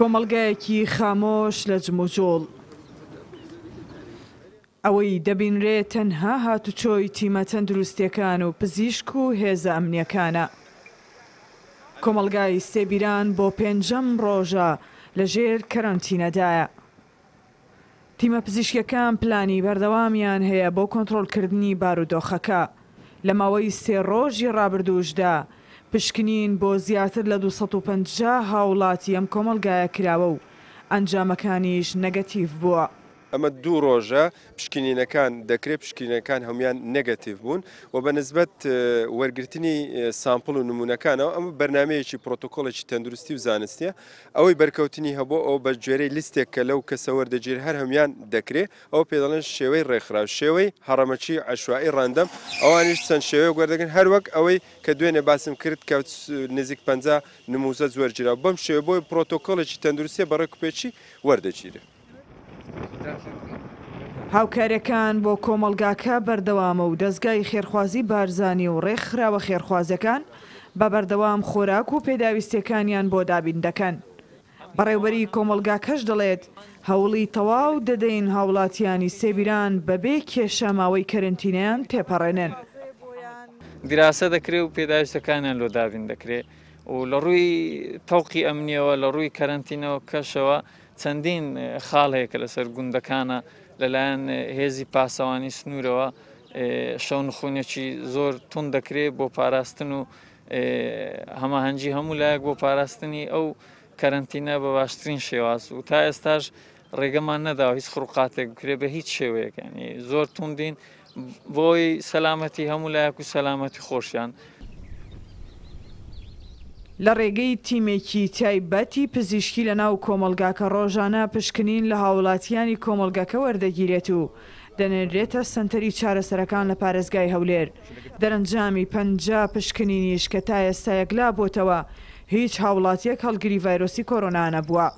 کۆمەلگایەکی خامۆش لە جمۆجۆڵ. ئەوەی دەبینرێت تەنها هاتوچۆی تیمە تەندروستیەکان و پزیشک و هێزە ئەمنیەکانە. کۆمەلگای سێبیران بۆ پێنجەم ڕۆژە لەژێر کەرانتینەدایە. تیمە پزیشکەکان پلانی بەردەوامیان هەیە بۆ کۆنتترۆلکردنی بارودۆخەکە لە ماوەی سێ ڕۆژی ڕابردوشدا پشکنین بۆ زیاتر لە 250 هاوڵاتی ئەم کۆمەلگایە کراوە و ئەنجامەکانیش نەگەتیڤ بووە. ئەمە دوو ڕۆژە پشکینینەکان دەکرێت پشکینەکان هەموان نەگەتیو بوون و بە نسبت وەرگرتنی سامپل و نمونونەکانەوە ئەمە بەرنمەیەکی پرۆتۆکۆڵێکی تەندروستی و زانستیە ئەوەی بەرکەوتنی هەبوو ئەو بە جێرەی لیستێک کە لەو کەسە وەردەگیر هەر هەموان دەکرێت ئەو پێدەڵێن شێوەی ڕێکخرا شێوەی هەڕەمەچی عشوایی ڕاندەم ئەوانش چەند شێوەیە گوەردەگەن هەروەک ئەوەی کە دوێنێ باسم کرد کە نزیک پ نموزە زۆرجرا بەم شێوە بۆی پرۆتۆکۆڵێکی تەندروسیە بەڕێک کوپێکی وەردەگیرێت هاوکارەکان بۆ کۆمەلگاکە بەردەوامە و دەستگای خێرخوازی بارزانانی و ڕێکخراوە خێرخوازەکان بە بەردەوام خۆراک و پێداویستەکانیان بۆ دابین دەکەن. بەڕێوبەری کۆمەلگاکەش دەڵێت هەوڵی تەواو دەدەین هاوڵاتیانی سێبیران بەبێ کێشە ماوەی کەرنتینیان تێپەڕێنن. دراسە دەکرێت و پێداویستەکانیان لۆ دابین دەکرێت و لە ڕووی تەوقی ئەمنیەوە لە ڕووی کەرنتینەوە کەشەوە، چەندین خاڵەیەکە لەسەر گوندەکانە لەلایەن هێزی پاسەوانی سنوورەوە شەونخونێکی زۆر تون دەکرێت بۆ پاراستن و هەماهەنگی هەموو لایەک بۆ پاراستنی ئەو کەرنتینە بە باشترین شێواز و تا ئێستاش ڕێگەمان نەداوە هیچ خڕوقاتێک بکرێ بە هیچ شێوەیەکانی زۆر توندین بۆی سەلامەتی هەموو لایەک و سەلامەتی خۆشیان لە ڕێگەی تیمێکی تایبەتی پزیشکی لە ناو کۆمەلگاکە ڕۆژانە پشکنین لە هاوڵاتیانی کۆمەلگاکە وەردەگیرێت و دەنێنرێتە سنتەری چارەسەرەکان لە پارێزگای هەولێر دەرەنجامی پنج پشکنینیش کە تا ئێستا یەکلا بۆتەوە هیچ هاوڵاتیەک هەڵگیری ڤایرۆسی کۆرۆناانە بووە.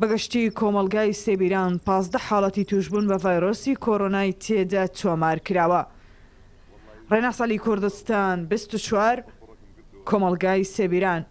بەگەشتی کۆمەلگای سێبیران پازدە حاڵەتی توشببوون بە ڤایرۆسی کۆرۆنای تێدا تۆمار کراوە. ڕێناسەلی کوردستان 24 کۆمەلگای سێبیران.